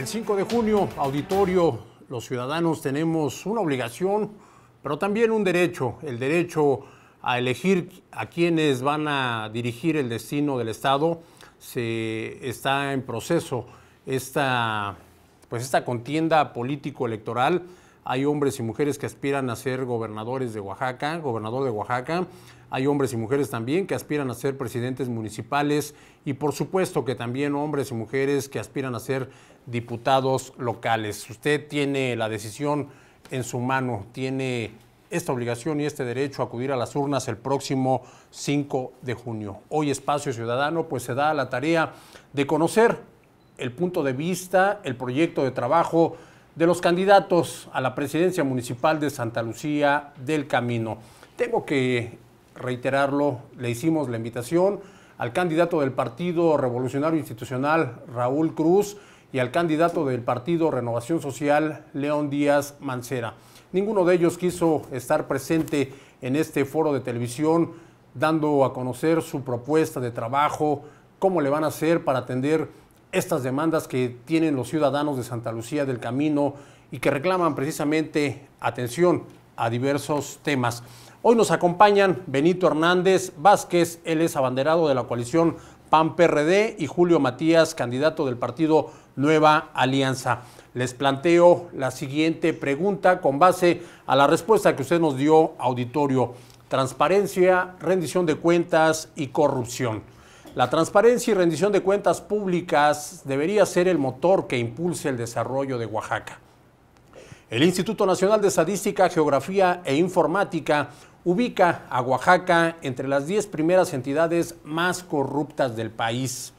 El 5 de junio, auditorio, los ciudadanos tenemos una obligación, pero también un derecho, el derecho a elegir a quienes van a dirigir el destino del Estado. Se está en proceso esta, pues esta contienda político-electoral. Hay hombres y mujeres que aspiran a ser gobernadores de Oaxaca, gobernador de Oaxaca. Hay hombres y mujeres también que aspiran a ser presidentes municipales y por supuesto que también hombres y mujeres que aspiran a ser diputados locales. Usted tiene la decisión en su mano, tiene esta obligación y este derecho a acudir a las urnas el próximo 5 de junio. Hoy Espacio Ciudadano pues se da la tarea de conocer el punto de vista, el proyecto de trabajo de los candidatos a la presidencia municipal de Santa Lucía del Camino. Tengo que reiterarlo, le hicimos la invitación al candidato del Partido Revolucionario Institucional, Raúl Cruz, y al candidato del partido Renovación Social, León Díaz Mancera. Ninguno de ellos quiso estar presente en este foro de televisión dando a conocer su propuesta de trabajo, cómo le van a hacer para atender estas demandas que tienen los ciudadanos de Santa Lucía del Camino y que reclaman precisamente atención a diversos temas. Hoy nos acompañan Benito Hernández Vázquez, él es abanderado de la coalición pan y Julio Matías, candidato del partido Nueva Alianza. Les planteo la siguiente pregunta con base a la respuesta que usted nos dio, auditorio. Transparencia, rendición de cuentas y corrupción. La transparencia y rendición de cuentas públicas debería ser el motor que impulse el desarrollo de Oaxaca. El Instituto Nacional de Estadística, Geografía e Informática ubica a Oaxaca entre las 10 primeras entidades más corruptas del país.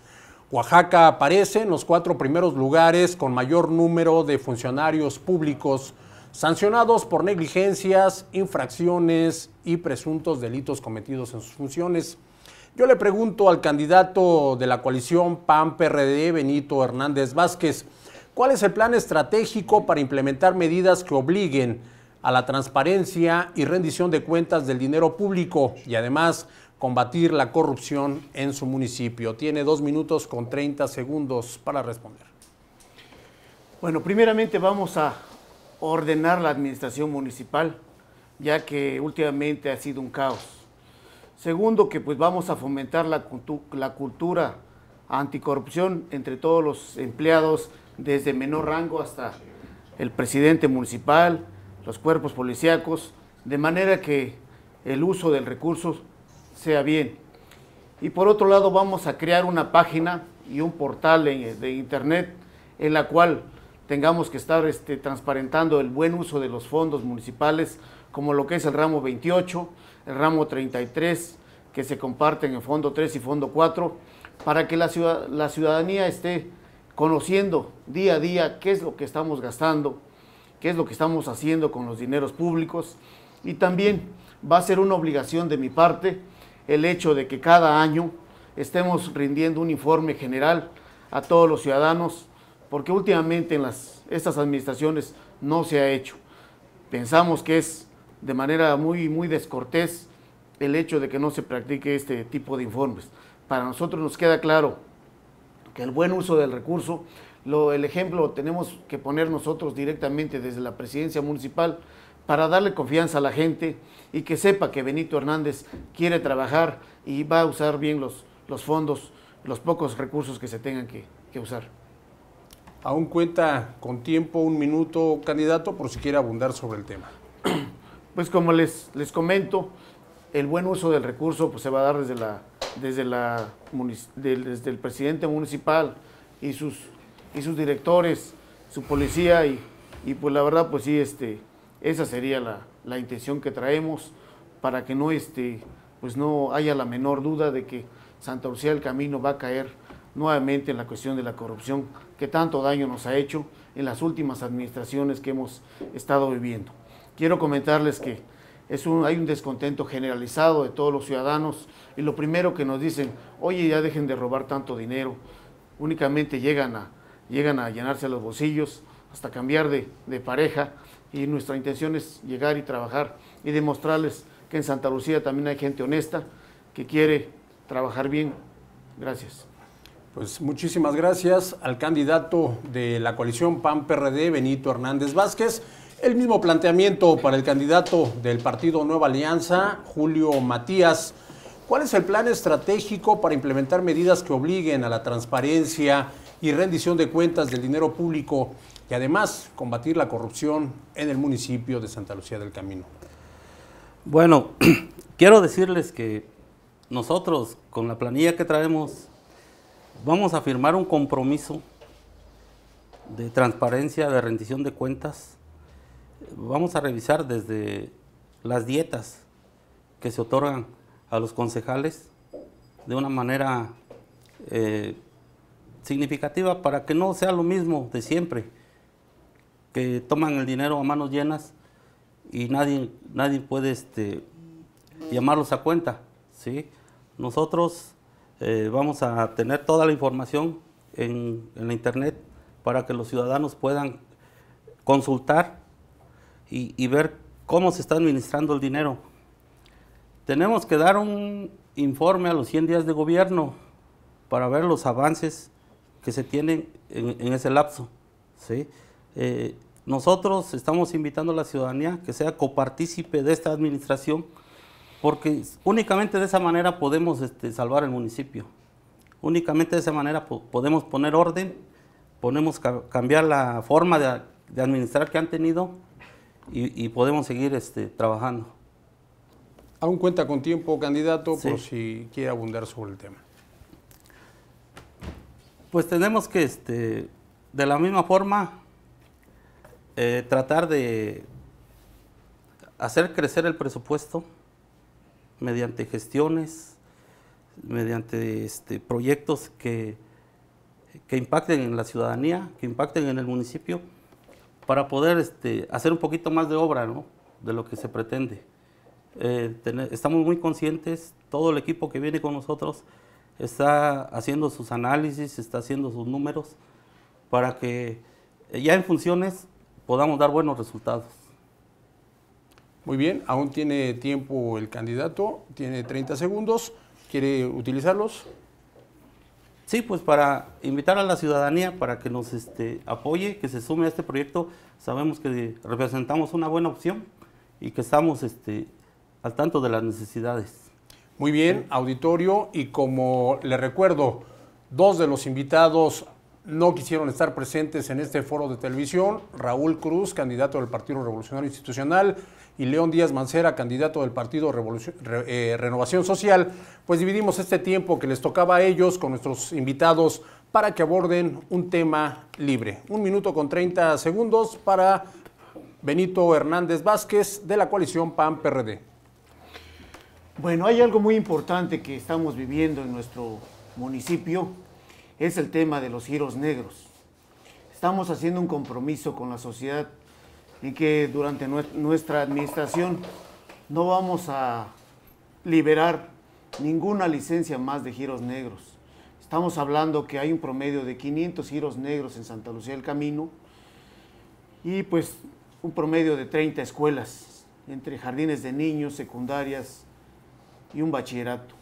Oaxaca aparece en los cuatro primeros lugares con mayor número de funcionarios públicos sancionados por negligencias, infracciones y presuntos delitos cometidos en sus funciones. Yo le pregunto al candidato de la coalición PAN-PRD, Benito Hernández Vázquez, ¿cuál es el plan estratégico para implementar medidas que obliguen a la transparencia y rendición de cuentas del dinero público y además combatir la corrupción en su municipio. Tiene dos minutos con 30 segundos para responder. Bueno, primeramente vamos a ordenar la administración municipal, ya que últimamente ha sido un caos. Segundo, que pues vamos a fomentar la, cultura anticorrupción entre todos los empleados, desde menor rango hasta el presidente municipal, los cuerpos policíacos, de manera que el uso del recurso sea bien. Y por otro lado vamos a crear una página y un portal de internet en la cual tengamos que estar este, transparentando el buen uso de los fondos municipales, como lo que es el ramo 28, el ramo 33, que se comparten en fondo 3 y fondo 4, para que la, la ciudadanía esté conociendo día a día qué es lo que estamos gastando, qué es lo que estamos haciendo con los dineros públicos. Y también va a ser una obligación de mi parte el hecho de que cada año estemos rindiendo un informe general a todos los ciudadanos, porque últimamente en las, estas administraciones no se ha hecho. Pensamos que es de manera muy, muy descortés el hecho de que no se practique este tipo de informes. Para nosotros nos queda claro que el buen uso del recurso el ejemplo tenemos que poner nosotros directamente desde la presidencia municipal para darle confianza a la gente y que sepa que Benito Hernández quiere trabajar y va a usar bien los, los fondos, los pocos recursos que se tengan que, usar. Aún cuenta con tiempo, un minuto, candidato, por si quiere abundar sobre el tema. Pues como les, les comento, el buen uso del recurso pues, se va a dar desde, la, desde, la, desde el presidente municipal y sus y sus directores, su policía y, pues la verdad pues sí, este, esa sería la, intención que traemos para que no, este, pues no haya la menor duda de que Santa Lucía del Camino va a caer nuevamente en la cuestión de la corrupción que tanto daño nos ha hecho en las últimas administraciones que hemos estado viviendo. Quiero comentarles que es un, hay un descontento generalizado de todos los ciudadanos y lo primero que nos dicen, oye, ya dejen de robar tanto dinero, únicamente llegan a, llegan a llenarse los bolsillos, hasta cambiar de, de pareja. Y nuestra intención es llegar y trabajar y demostrarles que en Santa Lucía también hay gente honesta que quiere trabajar bien. Gracias. Pues muchísimas gracias al candidato de la coalición PAN-PRD, Benito Hernández Vázquez. El mismo planteamiento para el candidato del partido Nueva Alianza, Julio Matías. ¿Cuál es el plan estratégico para implementar medidas que obliguen a la transparencia y rendición de cuentas del dinero público y además combatir la corrupción en el municipio de Santa Lucía del Camino. Bueno, quiero decirles que nosotros con la planilla que traemos vamos a firmar un compromiso de transparencia, de rendición de cuentas. Vamos a revisar desde las dietas que se otorgan a los concejales de una manera eh, significativa para que no sea lo mismo de siempre, que toman el dinero a manos llenas y nadie, nadie puede este, llamarlos a cuenta. ¿sí? Nosotros eh, vamos a tener toda la información en, la internet para que los ciudadanos puedan consultar y, y ver cómo se está administrando el dinero. Tenemos que dar un informe a los 100 días de gobierno para ver los avances que se tienen en, ese lapso. ¿sí? Eh, nosotros estamos invitando a la ciudadanía que sea copartícipe de esta administración, porque únicamente de esa manera podemos este, salvar el municipio. Únicamente de esa manera podemos poner orden, podemos cambiar la forma de, administrar que han tenido y, podemos seguir este, trabajando. Aún cuenta con tiempo, candidato, por si quiere abundar sobre el tema. Pues tenemos que, este, de la misma forma, eh, tratar de hacer crecer el presupuesto mediante gestiones, mediante este, proyectos que, que, impacten en la ciudadanía, que impacten en el municipio, para poder este, hacer un poquito más de obra ¿no? de lo que se pretende. Eh, estamos muy conscientes, todo el equipo que viene con nosotros, está haciendo sus análisis, está haciendo sus números para que ya en funciones podamos dar buenos resultados. Muy bien, aún tiene tiempo el candidato, tiene 30 segundos, ¿quiere utilizarlos? Sí, pues para invitar a la ciudadanía para que nos este, apoye, que se sume a este proyecto, sabemos que representamos una buena opción y que estamos este, al tanto de las necesidades. Muy bien, auditorio, y como le recuerdo, dos de los invitados no quisieron estar presentes en este foro de televisión, Raúl Cruz, candidato del Partido Revolucionario Institucional, y León Díaz Mancera, candidato del Partido eh, Renovación Social, pues dividimos este tiempo que les tocaba a ellos con nuestros invitados para que aborden un tema libre. Un minuto con 30 segundos para Benito Hernández Vázquez de la coalición PAN-PRD. Bueno, hay algo muy importante que estamos viviendo en nuestro municipio, es el tema de los giros negros. Estamos haciendo un compromiso con la sociedad en que durante nuestra administración no vamos a liberar ninguna licencia más de giros negros. Estamos hablando que hay un promedio de 500 giros negros en Santa Lucía del Camino y pues un promedio de 30 escuelas, entre jardines de niños, secundarias, y un bachillerato.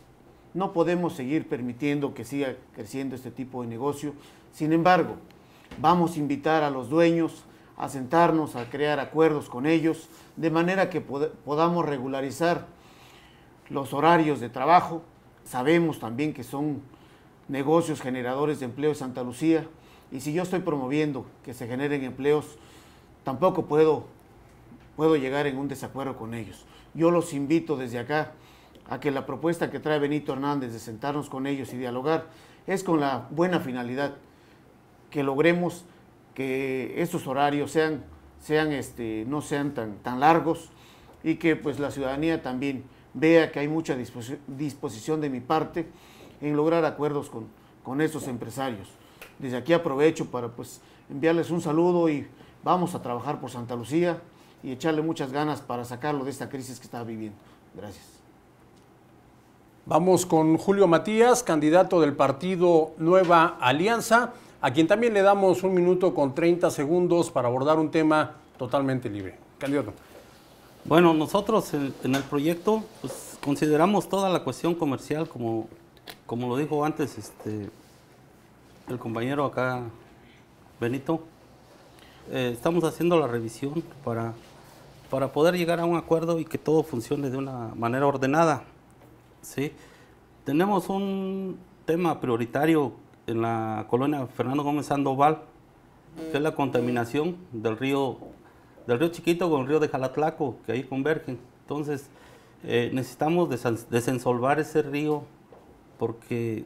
No podemos seguir permitiendo que siga creciendo este tipo de negocio. Sin embargo, vamos a invitar a los dueños a sentarnos, a crear acuerdos con ellos, de manera que podamos regularizar los horarios de trabajo. Sabemos también que son negocios generadores de empleo en Santa Lucía y si yo estoy promoviendo que se generen empleos, tampoco puedo, puedo llegar en un desacuerdo con ellos. Yo los invito desde acá a que la propuesta que trae Benito Hernández de sentarnos con ellos y dialogar es con la buena finalidad que logremos que estos horarios sean, sean este, no sean tan, tan largos y que pues la ciudadanía también vea que hay mucha disposición de mi parte en lograr acuerdos con, con estos empresarios. Desde aquí aprovecho para pues enviarles un saludo y vamos a trabajar por Santa Lucía y echarle muchas ganas para sacarlo de esta crisis que está viviendo. Gracias. Vamos con Julio Matías, candidato del partido Nueva Alianza, a quien también le damos un minuto con 30 segundos para abordar un tema totalmente libre. Candidato. Bueno, nosotros en, el proyecto pues, consideramos toda la cuestión comercial, como, como lo dijo antes este, el compañero acá, Benito. Eh, estamos haciendo la revisión para, para poder llegar a un acuerdo y que todo funcione de una manera ordenada. Sí, tenemos un tema prioritario en la colonia Fernando Gómez Sandoval, que es la contaminación del río, del río Chiquito con el río de Jalatlaco, que ahí convergen. Entonces, eh, necesitamos desensolvar ese río porque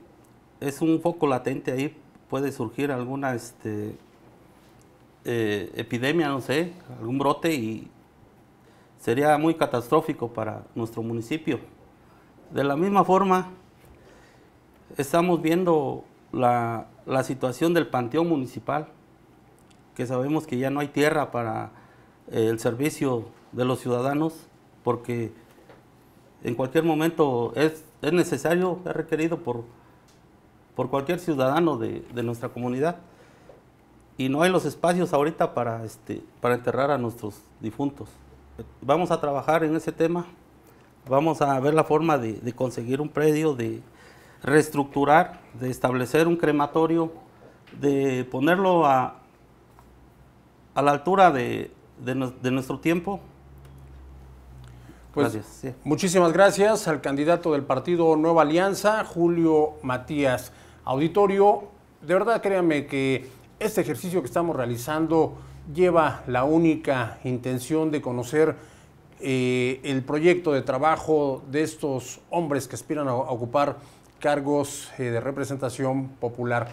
es un foco latente ahí, puede surgir alguna este, eh, epidemia, no sé, algún brote y sería muy catastrófico para nuestro municipio. De la misma forma, estamos viendo la, situación del panteón municipal, que sabemos que ya no hay tierra para eh, el servicio de los ciudadanos, porque en cualquier momento es, necesario, es requerido por, por cualquier ciudadano de, nuestra comunidad. Y no hay los espacios ahorita para, este, para enterrar a nuestros difuntos. Vamos a trabajar en ese tema vamos a ver la forma de, conseguir un predio, de reestructurar, de establecer un crematorio, de ponerlo a, a la altura de, nuestro tiempo. Pues, Muchísimas gracias al candidato del partido Nueva Alianza, Julio Matías. Auditorio, de verdad créanme que este ejercicio que estamos realizando lleva la única intención de conocer eh, el proyecto de trabajo de estos hombres que aspiran a, ocupar cargos eh, de representación popular.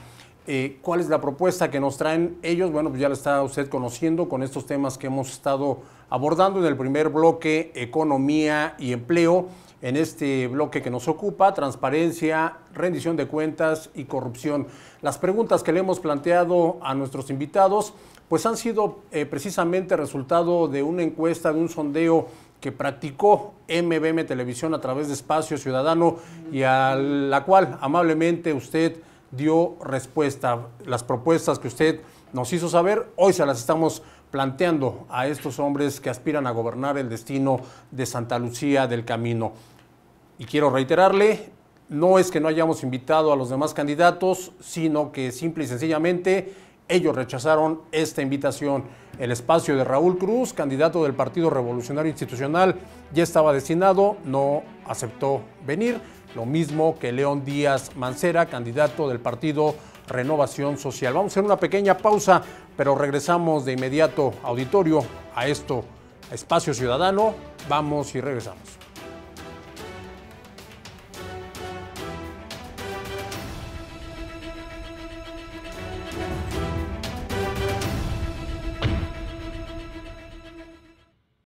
Eh, ¿Cuál es la propuesta que nos traen ellos? Bueno, pues ya la está usted conociendo con estos temas que hemos estado abordando en el primer bloque, economía y empleo. En este bloque que nos ocupa, transparencia, rendición de cuentas y corrupción. Las preguntas que le hemos planteado a nuestros invitados pues han sido eh, precisamente resultado de una encuesta, de un sondeo que practicó MBM Televisión a través de Espacio Ciudadano y a la cual amablemente usted dio respuesta. Las propuestas que usted nos hizo saber, hoy se las estamos planteando a estos hombres que aspiran a gobernar el destino de Santa Lucía del Camino. Y quiero reiterarle, no es que no hayamos invitado a los demás candidatos, sino que simple y sencillamente ellos rechazaron esta invitación. El espacio de Raúl Cruz, candidato del Partido Revolucionario Institucional, ya estaba destinado, no aceptó venir. Lo mismo que León Díaz Mancera, candidato del Partido Renovación Social. Vamos a hacer una pequeña pausa, pero regresamos de inmediato, auditorio, a esto, Espacio Ciudadano. Vamos y regresamos.